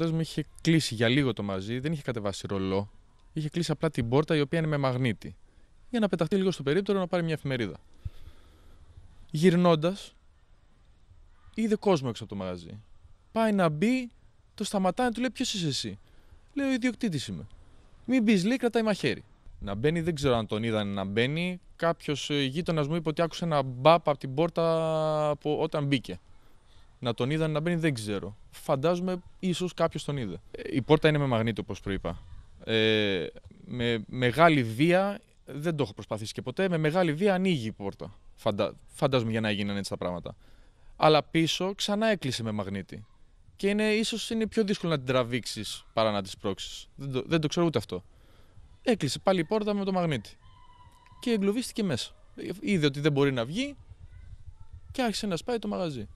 μου είχε κλείσει για λίγο το μαζί, δεν είχε κατεβάσει ρολό. Είχε κλείσει απλά την πόρτα η οποία είναι με μαγνήτη. Για να πεταχτεί λίγο στο περίπτερο να πάρει μια εφημερίδα. Γυρνώντας, είδε κόσμο έξω από το μαγαζί. Πάει να μπει, το σταματάει, του λέει: Ποιος είσαι εσύ. Λέω: Ιδιοκτήτης είμαι. Μην μπεις, λέει: Κρατάει μαχαίρι. Να μπαίνει, δεν ξέρω αν τον είδαν να μπαίνει. Κάποιος ε, γείτονας μου είπε ότι άκουσε ένα μπαπ από την πόρτα από όταν μπήκε να τον είδαν να μπαίνει δεν ξέρω. Φαντάζομαι ίσως κάποιος τον είδε. Ε, η πόρτα είναι με μαγνήτη όπως προείπα. Ε, με μεγάλη βία, δεν το έχω προσπαθήσει και ποτέ, με μεγάλη βία ανοίγει η πόρτα. φαντάζομαι για να έγιναν έτσι τα πράγματα. Αλλά πίσω ξανά έκλεισε με μαγνήτη. Και είναι, ίσως είναι πιο δύσκολο να την τραβήξεις παρά να τη σπρώξει. Δεν, το, δεν το ξέρω ούτε αυτό. Έκλεισε πάλι η πόρτα με το μαγνήτη. Και εγκλωβίστηκε μέσα. Ε, είδε ότι δεν μπορεί να βγει και άρχισε να σπάει το μαγαζί.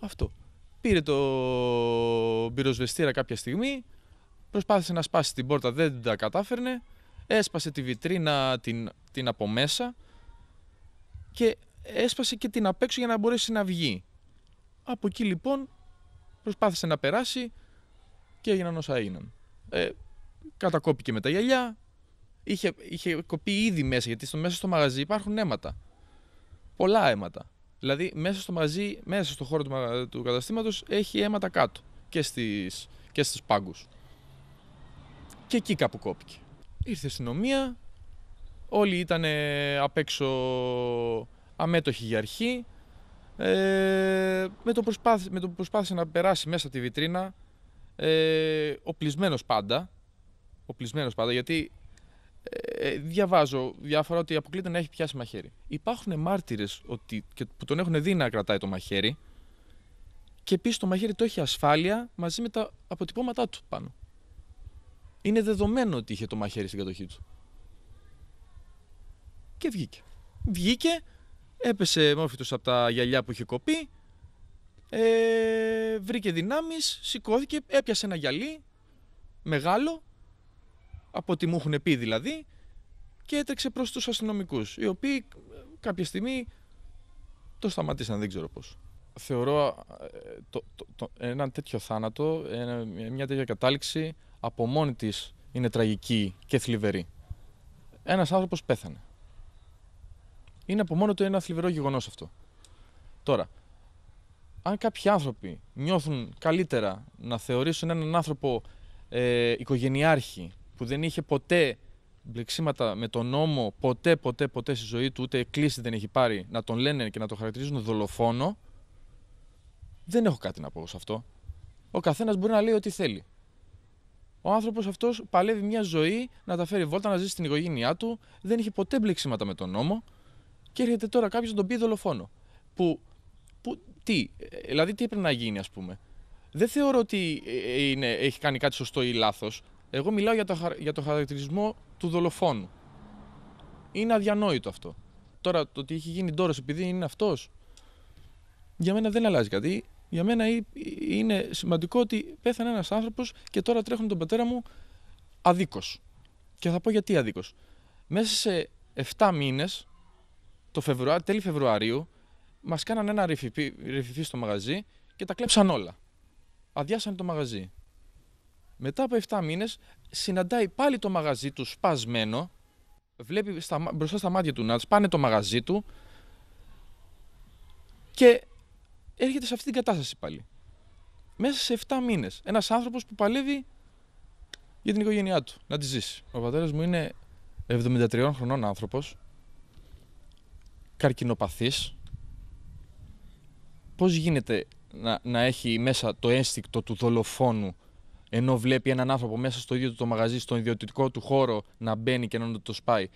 Αυτό. Πήρε το πυροσβεστήρα κάποια στιγμή, προσπάθησε να σπάσει την πόρτα, δεν τα κατάφερνε, έσπασε τη βιτρίνα την, την από μέσα και έσπασε και την απέξω για να μπορέσει να βγει. Από εκεί λοιπόν προσπάθησε να περάσει και έγιναν όσα έγιναν. Ε, κατακόπηκε με τα γυαλιά, είχε, είχε κοπεί ήδη μέσα γιατί στο, μέσα στο μαγαζί υπάρχουν αίματα. Πολλά αίματα. Δηλαδή, μέσα στο μαζί, μέσα στο χώρο του, του καταστήματος, έχει αίματα κάτω και στις, και στις πάγκους. Και εκεί κάπου κόπηκε. Ήρθε η αστυνομία, όλοι ήταν απ' έξω αμέτωχοι για αρχή. Ε, με, το προσπάθει με το προσπάθησε να περάσει μέσα τη βιτρίνα, ε, οπλισμένος πάντα, οπλισμένος πάντα, γιατί ε, ε, διαβάζω διάφορα ότι αποκλείται να έχει πιάσει μαχαίρι. Υπάρχουν μάρτυρες που τον έχουν δει να κρατάει το μαχαίρι και επίσης το μαχαίρι το έχει ασφάλεια μαζί με τα αποτυπώματά του πάνω. Είναι δεδομένο ότι είχε το μαχαίρι στην κατοχή του. Και βγήκε. Βγήκε, έπεσε μόρφητο από τα γυαλιά που είχε κοπεί, ε, βρήκε δυνάμεις, σηκώθηκε, έπιασε ένα γυαλί μεγάλο από ό,τι μου έχουν πει δηλαδή, και έτρεξε προς τους αστυνομικούς, οι οποίοι ε, κάποια στιγμή το σταματήσαν, δεν ξέρω πώς. Θεωρώ ε, το, το, ένα τέτοιο θάνατο, μια τέτοια κατάληξη από μόνη της είναι τραγική και θλιβερή. Ένας άνθρωπος πέθανε. Είναι από μόνο του ένα θλιβερό γεγονός αυτό. Τώρα, αν κάποιοι άνθρωποι νιώθουν καλύτερα να θεωρήσουν έναν άνθρωπο ε, οικογενειάρχη που δεν είχε ποτέ μπλεξίματα με τον νόμο, ποτέ, ποτέ, ποτέ στη ζωή του, ούτε κλίση δεν έχει πάρει, να τον λένε και να τον χαρακτηρίζουν δολοφόνο, δεν έχω κάτι να πω σε αυτό. Ο καθένας μπορεί να λέει ό,τι θέλει. Ο άνθρωπος αυτός παλεύει μια ζωή να τα φέρει βόλτα, να ζήσει στην οικογένειά του, δεν είχε ποτέ μπλεξίματα με τον νόμο και έρχεται τώρα κάποιος να τον πει δολοφόνο. Που, που τι, ε, δηλαδή τι έπρεπε να γίνει, ας πούμε. Δεν θεωρώ ότι ε, ε, είναι, έχει κάνει κάτι σωστό ή λάθος. Εγώ μιλάω για, τον για το χαρακτηρισμό του δολοφόνου. Είναι αδιανόητο αυτό. Τώρα το ότι έχει γίνει τώρα επειδή είναι αυτός, για μένα δεν αλλάζει κάτι. Για μένα είναι σημαντικό ότι πέθανε ένας άνθρωπος και τώρα τρέχουν τον πατέρα μου αδίκως. Και θα πω γιατί αδίκως. Μέσα σε 7 μήνες, το Φεβρουά, τέλη Φεβρουαρίου, μας κάνανε ένα ρηφιφί στο μαγαζί και τα κλέψαν όλα. Αδειάσανε το μαγαζί. Μετά από 7 μήνες, συναντάει πάλι το μαγαζί του σπασμένο. Βλέπει στα, μπροστά στα μάτια του να πάνε το μαγαζί του. Και έρχεται σε αυτή την κατάσταση πάλι. Μέσα σε 7 μήνες. Ένας άνθρωπος που παλεύει για την οικογένειά του, να τη ζήσει. Ο πατέρας μου είναι 73 χρονών άνθρωπος, καρκινοπαθής. Πώς γίνεται να, να έχει μέσα το ένστικτο του δολοφόνου ενώ βλέπει έναν άνθρωπο μέσα στο ίδιο του το μαγαζί, στον ιδιωτικό του χώρο να μπαίνει και να το σπάει.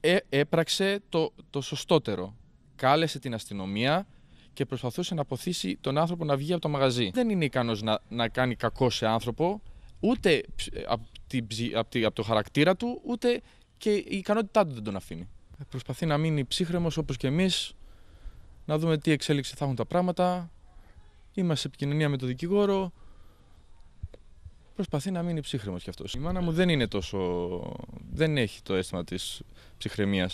Ε, έπραξε το, το σωστότερο. Κάλεσε την αστυνομία και προσπαθούσε να αποθήσει τον άνθρωπο να βγει από το μαγαζί. Δεν είναι ικανός να, να κάνει κακό σε άνθρωπο, ούτε από, από, από το χαρακτήρα του, ούτε και η ικανότητά του δεν τον αφήνει. Ε, προσπαθεί να μείνει ψύχρεμος όπως και εμείς να δούμε τι εξέλιξη θα έχουν τα πράγματα. Είμαστε σε επικοινωνία με τον δικηγόρο, προσπαθεί να μείνει ψύχρεμος κι αυτός. Η μάνα μου δεν είναι τόσο. δεν έχει το αίσθημα της ψυχραιμίας.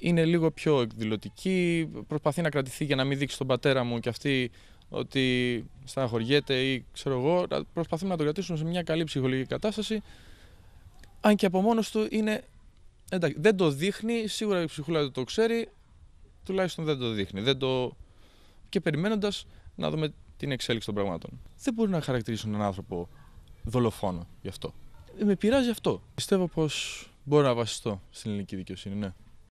Είναι λίγο πιο εκδηλωτική, προσπαθεί να κρατηθεί για να μην δείξει τον πατέρα μου κι αυτή ότι στεναχωριέται ή ξέρω εγώ. Προσπαθούμε να το κρατήσουμε σε μια καλή ψυχολογική κατάσταση. Αν και από μόνος του είναι. Εντάξει, δεν το δείχνει, σίγουρα η ψυχούλα το ξέρει, τουλάχιστον δεν το δείχνει. Δεν το... Και περιμένοντας να δούμε την εξέλιξη των πραγμάτων. Δεν μπορεί να χαρακτηρίσουν έναν άνθρωπο δολοφόνο γι' αυτό. Ε, με πειράζει αυτό. Πιστεύω πως μπορώ να βασιστώ στην ελληνική δικαιοσύνη, ναι.